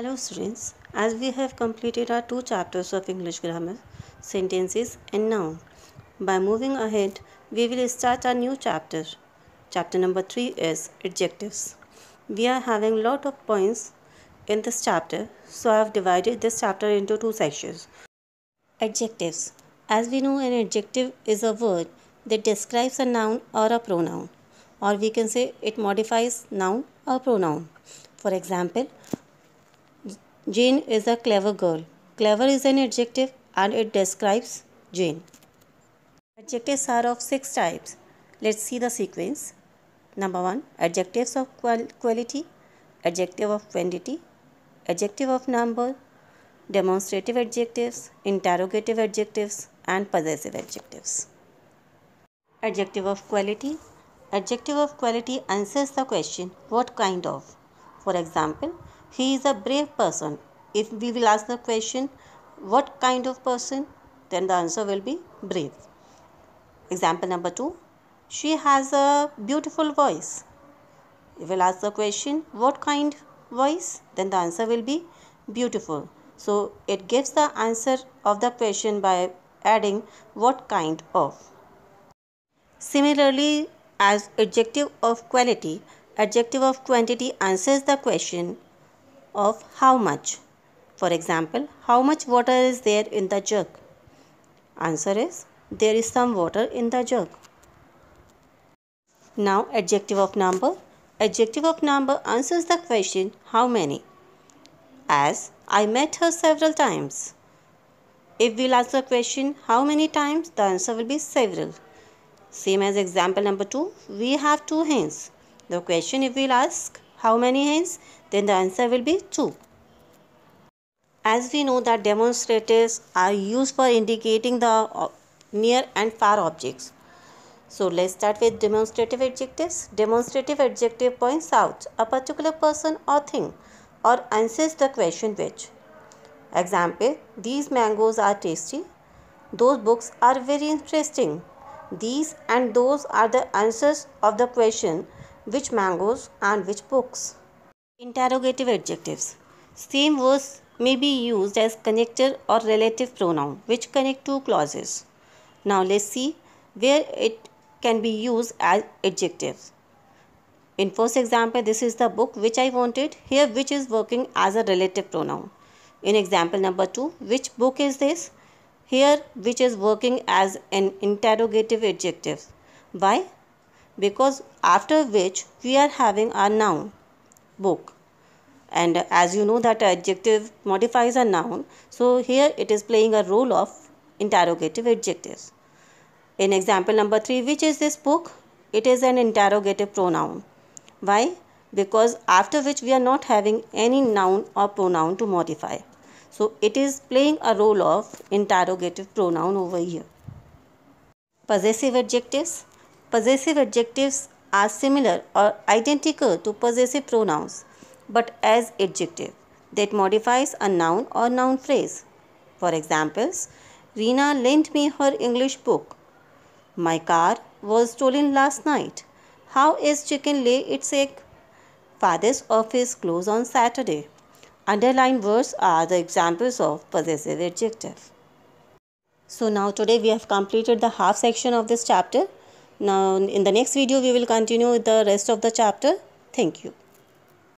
Hello students, as we have completed our two chapters of English grammar, sentences and noun. By moving ahead, we will start our new chapter. Chapter number 3 is adjectives. We are having lot of points in this chapter, so I have divided this chapter into two sections. Adjectives. As we know, an adjective is a word that describes a noun or a pronoun, or we can say it modifies noun or pronoun. For example, Jane is a clever girl. Clever is an adjective and it describes Jane. Adjectives are of six types. Let's see the sequence. Number one, adjectives of quality, adjective of quantity, adjective of number, demonstrative adjectives, interrogative adjectives, and possessive adjectives. Adjective of quality. Adjective of quality answers the question, what kind of? For example, he is a brave person. If we will ask the question, what kind of person? Then the answer will be brave. Example number two, she has a beautiful voice. If we'll ask the question, what kind voice? Then the answer will be beautiful. So it gives the answer of the question by adding what kind of. Similarly, as adjective of quality, adjective of quantity answers the question of how much. For example, how much water is there in the jug? Answer is, there is some water in the jug. Now, adjective of number. Adjective of number answers the question, how many? As, I met her several times. If we'll ask the question, how many times? The answer will be several. Same as example number 2, we have two hens. The question if we'll ask, how many hens? then the answer will be 2. As we know that demonstrators are used for indicating the near and far objects. So let's start with demonstrative adjectives. Demonstrative adjective points out a particular person or thing or answers the question which. Example, these mangoes are tasty. Those books are very interesting. These and those are the answers of the question which mangoes and which books. Interrogative adjectives. Same words may be used as connector or relative pronoun which connect two clauses. Now let's see where it can be used as adjectives. In first example, this is the book which I wanted. Here, which is working as a relative pronoun. In example number 2, which book is this? Here, which is working as an interrogative adjective. Why? Because after which we are having our noun book and as you know that adjective modifies a noun so here it is playing a role of interrogative adjectives in example number 3 which is this book it is an interrogative pronoun why because after which we are not having any noun or pronoun to modify so it is playing a role of interrogative pronoun over here possessive adjectives possessive adjectives are similar or identical to possessive pronouns but as adjective that modifies a noun or noun phrase. For examples, Rina lent me her English book. My car was stolen last night. How is chicken lay its egg? Father's office closed on Saturday. Underlined words are the examples of possessive adjective. So now today we have completed the half section of this chapter. Now in the next video we will continue the rest of the chapter. Thank you.